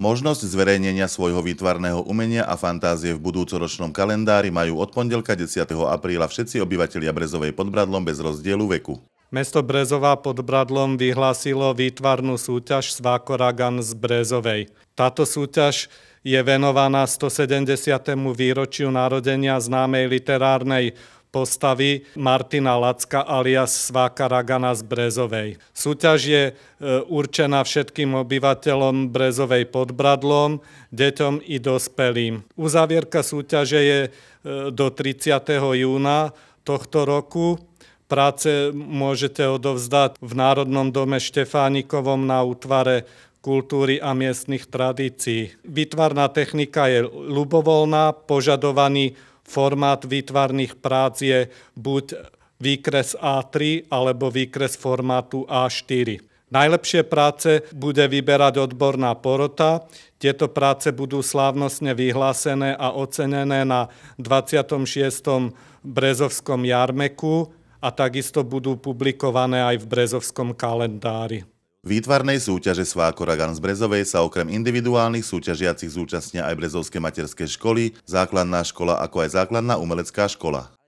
Možnosť zverejnenia svojho výtvarného umenia a fantázie v budúcoročnom kalendári majú od pondelka 10. apríla všetci obyvateľia Brezovej pod Bradlom bez rozdielu veku. Mesto Brezová pod Bradlom vyhlásilo výtvarnú súťaž Svákoragan z Brezovej. Táto súťaž je venovaná 170. výročiu narodenia známej literárnej postavy Martina Lacka alias Sváka Ragana z Brezovej. Súťaž je e, určená všetkým obyvateľom Brezovej pod Bradlom, deťom i dospelým. Uzavierka súťaže je e, do 30. júna tohto roku. Práce môžete odovzdať v Národnom dome Štefánikovom na útvare kultúry a miestnych tradícií. Vytvarná technika je ľubovoľná, požadovaný Formát výtvarných prác je buď výkres A3 alebo výkres formátu A4. Najlepšie práce bude vyberať odborná porota. Tieto práce budú slávnostne vyhlásené a ocenené na 26. Brezovskom jarmeku a takisto budú publikované aj v Brezovskom kalendári výtvarnej súťaže Ragan z Brezovej sa okrem individuálnych súťažiacich zúčastnia aj Brezovské materské školy, základná škola ako aj základná umelecká škola.